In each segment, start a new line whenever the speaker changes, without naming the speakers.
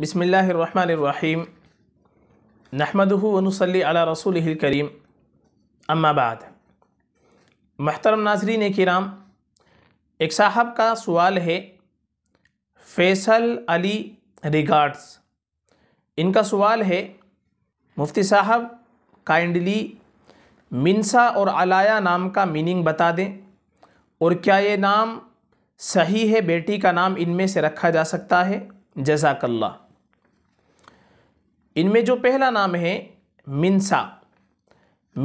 बसमीम नहमदनसली अला रसूल करीम अम्माबाद महतरम नाजरीन किराम एक साहब का सवाल है फैसल अली रिगार्ड्स इनका सवाल है मुफ्ती साहब काइंडली मिनसा और अलाया नाम का मीनिंग बता दें और क्या ये नाम सही है बेटी का नाम इनमें से रखा जा सकता है जजाकल्ला इनमें जो पहला नाम है मिनसा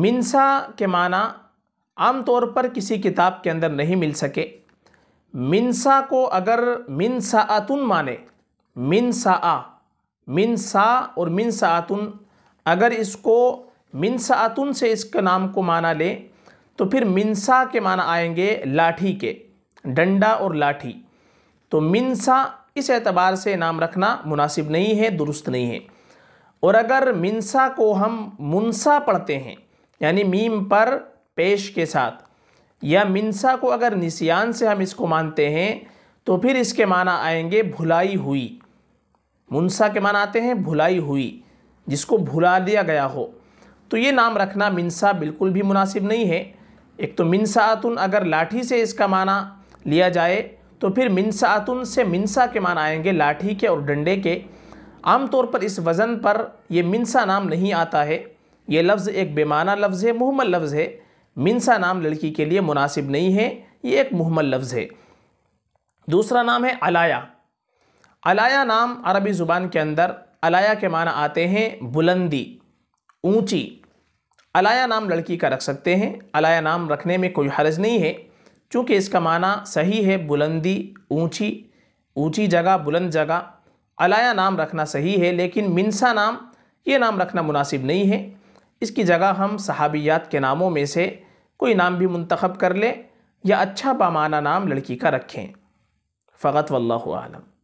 मिनसा के माना आम तौर पर किसी किताब के अंदर नहीं मिल सके मिनसा को अगर मिनसा आतुन माने मिनसा आ मिनसा और मिनसा आतुन अगर इसको मिनसा आतुन से इसके नाम को माना ले तो फिर मिनसा के माना आएंगे लाठी के डंडा और लाठी तो मिनसा इस एतबार से नाम रखना मुनासिब नहीं है दुरुस्त नहीं है और अगर मिनसा को हम मुनसा पढ़ते हैं यानी मीम पर पेश के साथ या मिनसा को अगर निसियान से हम इसको मानते हैं तो फिर इसके माना आएंगे भुलाई हुई मुनसा के माना आते हैं भुलाई हुई जिसको भुला दिया गया हो तो ये नाम रखना मिनसा बिल्कुल भी मुनासिब नहीं है एक तो मिनसातुन अगर लाठी से इसका माना लिया जाए तो फिर मिनसातुन से मिनसा के मान आएंगे लाठी के और डंडे के आमतौर पर इस वज़न पर यह मिनसा नाम नहीं आता है ये लफ्ज़ एक बेमाना लफ्ज़ है मुहमल लफ्ज़ है मिनसा नाम लड़की के लिए मुनासिब नहीं है ये एक मुहमल लफ्ज़ है दूसरा नाम है अलाया अलाया नाम अरबी ज़ुबान के अंदर अलाया के माना आते हैं बुलंदी ऊंची अलाया नाम लड़की का रख सकते हैं अलाया नाम रखने में कोई हर्ज नहीं है चूँकि इसका माना सही है बुलंदी ऊंची ऊंची जगह बुलंद जगह अलाया नाम रखना सही है लेकिन मिनसा नाम ये नाम रखना मुनासिब नहीं है इसकी जगह हम सहाबियात के नामों में से कोई नाम भी मंतखब कर लें या अच्छा बामाना नाम लड़की का रखें फ़गत वल्लम